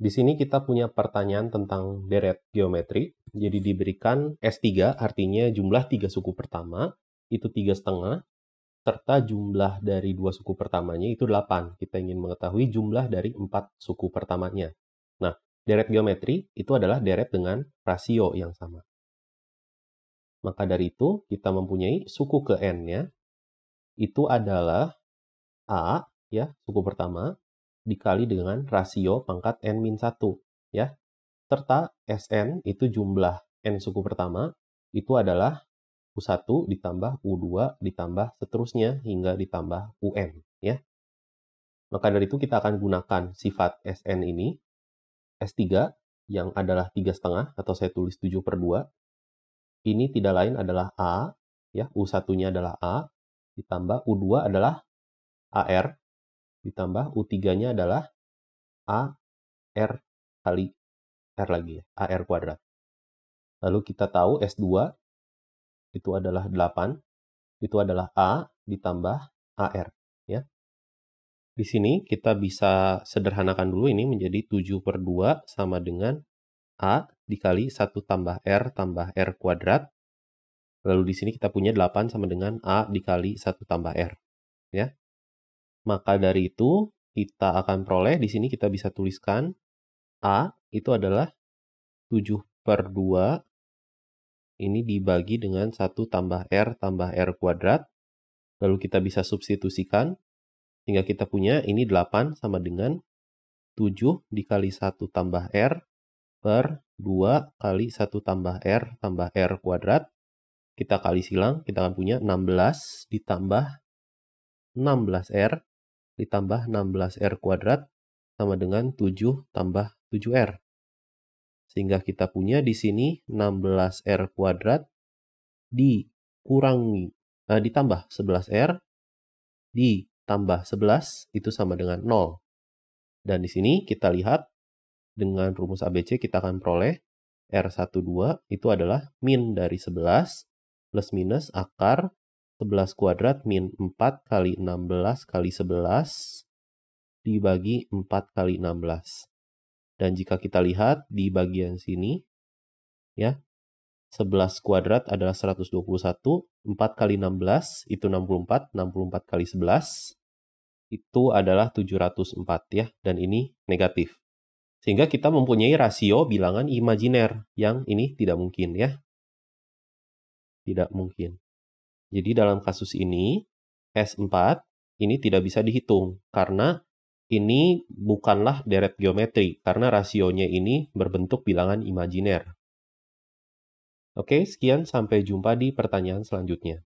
Di sini kita punya pertanyaan tentang deret geometri. Jadi diberikan S3 artinya jumlah tiga suku pertama itu tiga setengah serta jumlah dari dua suku pertamanya itu 8. Kita ingin mengetahui jumlah dari empat suku pertamanya. Nah, deret geometri itu adalah deret dengan rasio yang sama. Maka dari itu kita mempunyai suku ke N-nya itu adalah A ya, suku pertama dikali dengan rasio pangkat n-1 ya. Serta Sn itu jumlah n suku pertama itu adalah U1 ditambah U2 ditambah seterusnya hingga ditambah UN ya. Maka dari itu kita akan gunakan sifat Sn ini S3 yang adalah tiga setengah atau saya tulis 7 per 2 ini tidak lain adalah A ya U1 nya adalah A ditambah U2 adalah AR ditambah U3-nya adalah AR kali R lagi ya, AR kuadrat. Lalu kita tahu S2 itu adalah 8, itu adalah A ditambah AR. Ya. Di sini kita bisa sederhanakan dulu ini menjadi 7 per 2 sama dengan A dikali 1 tambah R tambah R kuadrat. Lalu di sini kita punya 8 sama dengan A dikali 1 tambah R. Ya. Maka dari itu, kita akan peroleh di sini kita bisa tuliskan A itu adalah 7 per 2 ini dibagi dengan 1 tambah R tambah R kuadrat. Lalu kita bisa substitusikan sehingga kita punya ini 8 sama dengan 7 dikali 1 tambah R per 2 kali 1 tambah R tambah R kuadrat. Kita kali silang, kita akan punya 16 ditambah 16R ditambah 16R kuadrat sama dengan 7 tambah 7R. Sehingga kita punya di sini 16R kuadrat dikurangi, eh, ditambah 11R ditambah 11 itu sama dengan 0. Dan di sini kita lihat dengan rumus ABC kita akan peroleh R12 itu adalah min dari 11 plus minus akar 11 kuadrat min 4 kali 16 kali 11 dibagi 4 kali 16. Dan jika kita lihat di bagian sini, ya, 11 kuadrat adalah 121, 4 kali 16 itu 64, 64 kali 11 itu adalah 704 ya, dan ini negatif. Sehingga kita mempunyai rasio bilangan imajiner yang ini tidak mungkin ya. Tidak mungkin. Jadi dalam kasus ini S4 ini tidak bisa dihitung karena ini bukanlah deret geometri karena rasionya ini berbentuk bilangan imajiner. Oke, sekian sampai jumpa di pertanyaan selanjutnya.